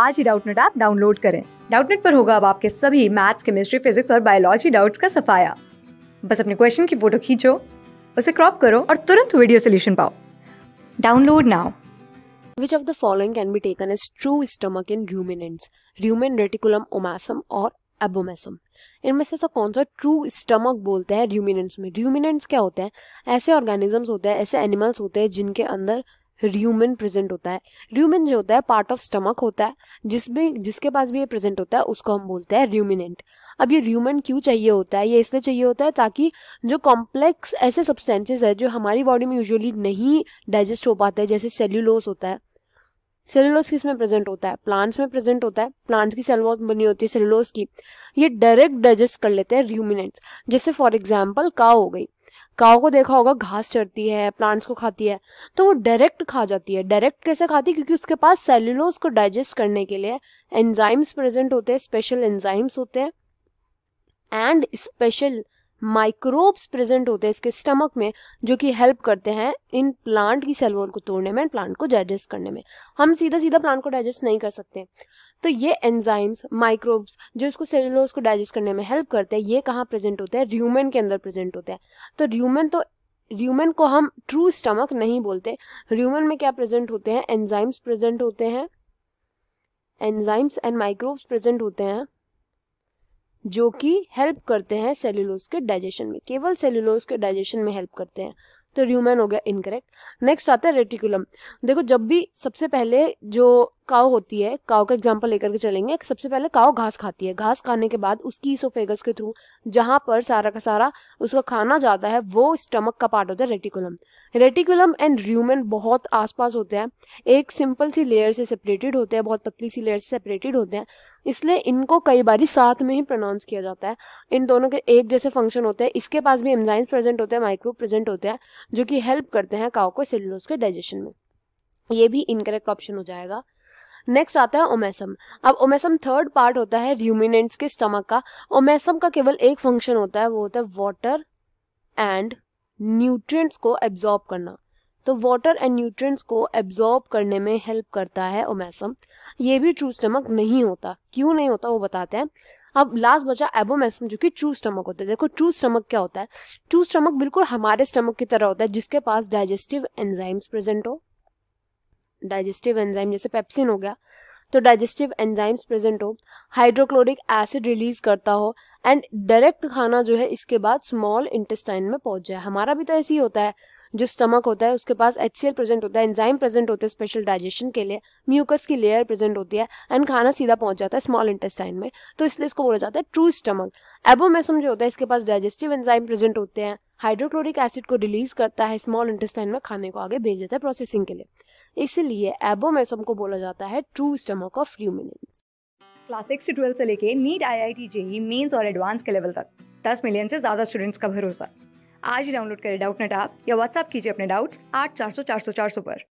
आज ही Doubtnut app download करें डाउटनेट पर होगा अब आपके सभी मैथ्स केमिस्ट्री फिजिक्स और बायोलॉजी डाउट्स का सफाया बस अपने क्वेश्चन की फोटो खींचो उसे क्रॉप करो और तुरंत वीडियो सोल्यूशन पाओ download now Which of the following can be taken as true stomach in ruminants? Rumen reticulum omasum or abomasum इनमें से सब कौन सा ट्रू स्टमक बोलते हैं र्यूमिनेंट्स में र्यूमिनेंट्स क्या होते हैं ऐसे ऑर्गेनिजम्स होते हैं ऐसे एनिमल्स होते हैं जिनके अंदर र्यूमन प्रेजेंट होता है र्यूमन जो होता है पार्ट ऑफ स्टमक होता है जिसमें जिसके पास भी ये प्रेजेंट होता है उसको हम बोलते हैं र्यूमिनेंट अब ये र्यूमन क्यों चाहिए होता है ये इसलिए चाहिए होता है ताकि जो कॉम्प्लेक्स ऐसे सब्सटेंसेस है जो हमारी बॉडी में यूजुअली नहीं डाइजेस्ट हो पाते जैसे सेल्यूलोस होता है सेलुलोस किस में प्रेजेंट होता है प्लांट्स में प्रेजेंट होता है प्लांट्स की सेल बनी होती है सेलुलोस की ये डायरेक्ट डाइजेस्ट कर लेते हैं र्यूमिनेंट्स जैसे फॉर एग्जाम्पल का हो गई काओ को देखा होगा घास चढ़ती है प्लांट्स को खाती है तो वो डायरेक्ट खा जाती है डायरेक्ट कैसे खाती है क्योंकि उसके पास सेल्यूलोज को डाइजेस्ट करने के लिए एंजाइम्स प्रेजेंट होते हैं स्पेशल एंजाइम्स होते हैं एंड स्पेशल माइक्रोब्स प्रेजेंट होते हैं इसके स्टमक में जो कि हेल्प करते हैं इन प्लांट की सेलवॉल को तोड़ने में प्लांट को डाइजेस्ट करने में हम सीधा सीधा प्लांट को डाइजेस्ट नहीं कर सकते तो ये एंजाइम्स माइक्रोब्स जो इसको सेलुलोज को डाइजेस्ट करने में हेल्प करते हैं ये कहाँ प्रेजेंट होते हैं र्यूमन के अंदर प्रेजेंट होते हैं तो र्यूमन तो र्यूमन को हम ट्रू स्टमक नहीं बोलते र्यूमन में क्या प्रेजेंट होते हैं एंजाइम्स प्रेजेंट होते हैं एंजाइम्स एंड माइक्रोब्स प्रेजेंट होते हैं जो कि हेल्प करते हैं सेलुलोज के डाइजेशन में केवल सेलुलोज के डाइजेशन में हेल्प करते हैं तो र्यूमन हो गया इनकरेक्ट नेक्स्ट आता है रेटिकुलम देखो जब भी सबसे पहले जो काव होती है काव का एग्जाम्पल लेकर के चलेंगे सबसे पहले काव घास खाती है घास खाने के बाद उसकी इसोफेगस के थ्रू जहां पर सारा का सारा उसका खाना जाता है वो स्टमक का पार्ट होता है रेटिकुलम रेटिकुलम एंड र्यूमेन बहुत आसपास होते हैं एक सिंपल सी लेयर से सेपरेटेड होते हैं बहुत पतली सी लेयर से सेपरेटेड होते हैं इसलिए इनको कई बार साथ में ही प्रोनाउंस किया जाता है इन दोनों के एक जैसे फंक्शन होते हैं इसके पास भी एमजाइन्स प्रेजेंट होते हैं माइक्रो प्रेजेंट होते हैं जो कि हेल्प करते हैं काव को सिलोस के डाइजेशन में ये भी इनकरेक्ट ऑप्शन हो जाएगा नेक्स्ट आता है ओमेसम अब ओमेसम थर्ड पार्ट होता है र्यूमिनेंट्स के स्टमक का ओमेसम का केवल एक फंक्शन होता है वो होता है वाटर एंड न्यूट्रिएंट्स को एब्जॉर्ब करना तो वाटर एंड न्यूट्रिएंट्स को एब्जॉर्ब करने में हेल्प करता है ओमेसम ये भी ट्रू स्टमक नहीं होता क्यों नहीं होता वो बताते हैं अब लास्ट बचा एबोमेसम जो कि ट्रू स्टमक होता है देखो ट्रू स्टमक क्या होता है ट्रू स्टमक बिल्कुल हमारे स्टमक की तरह होता है जिसके पास डाइजेस्टिव एंजाइम्स प्रेजेंट हो डाइजेस्टिव एंजाइम जैसे पेप्सिन हो गया तो डाइजेस्टिव एंजाइम्स प्रेजेंट हो हाइड्रोक्लोरिक एसिड रिलीज करता हो एंड डायरेक्ट खाना जो है इसके बाद स्मॉल इंटेस्टाइन में पहुंच जाए हमारा भी तो ऐसे ही होता है जो स्टमक होता है उसके पास एच सी एल प्रेजेंट होता है एंजाइम प्रेजेंट होते हैं स्पेशल डाइजेशन के लिए म्यूकस की लेयर प्रेजेंट होती है एंड खाना सीधा पहुंच जाता है स्मॉल इंटेस्टाइन में तो इसलिए इसको बोला जाता है ट्रू स्टमक एबोमेसम जो होता है इसके पास डाइजेस्टिव एंजाइम प्रेजेंट होते हैं हाइड्रोक्लोरिक एसिड को रिलीज करता है स्मॉल इंटेस्टाइन में खाने को आगे भेज देता है प्रोसेसिंग के लिए इसलिए एबोमेसम को बोला जाता है true stomach of ruminants class six से ट्वेल्व से लेके NEET I I T JEE mains और एडवांस के लेवल तक दस मिलियन से ज्यादा स्टूडेंट्स का भरोसा आज ही डाउनलोड करें डाउट नेट आप या व्हाट्सअप कीजिए अपने डाउट्स आठ चार सौ चार सौ चार सौ पर